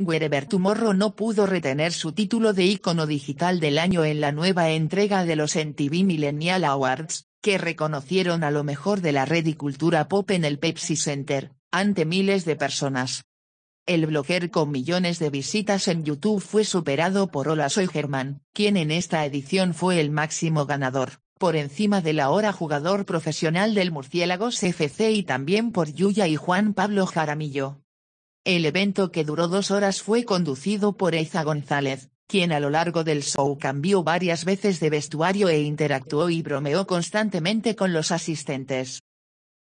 Wherever Tomorrow no pudo retener su título de icono digital del año en la nueva entrega de los NTV Millennial Awards, que reconocieron a lo mejor de la red y cultura pop en el Pepsi Center, ante miles de personas. El blogger con millones de visitas en YouTube fue superado por Hola Soy Germán, quien en esta edición fue el máximo ganador, por encima del ahora jugador profesional del Murciélagos FC y también por Yuya y Juan Pablo Jaramillo, el evento que duró dos horas fue conducido por Eiza González, quien a lo largo del show cambió varias veces de vestuario e interactuó y bromeó constantemente con los asistentes.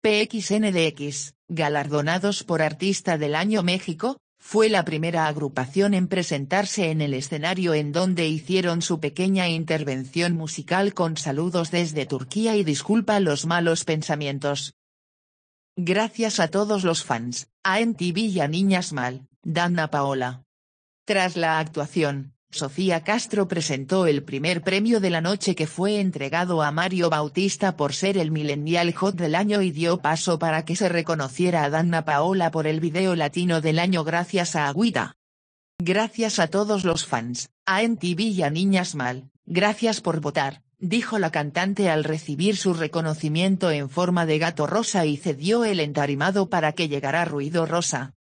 PXNDX, galardonados por Artista del Año México, fue la primera agrupación en presentarse en el escenario en donde hicieron su pequeña intervención musical con saludos desde Turquía y disculpa los malos pensamientos, Gracias a todos los fans, a NTV y a Niñas Mal, Dana Paola. Tras la actuación, Sofía Castro presentó el primer premio de la noche que fue entregado a Mario Bautista por ser el Millennial Hot del año y dio paso para que se reconociera a Dana Paola por el video latino del año gracias a Agüita. Gracias a todos los fans, a NTV y a Niñas Mal, gracias por votar dijo la cantante al recibir su reconocimiento en forma de gato rosa y cedió el entarimado para que llegara Ruido Rosa.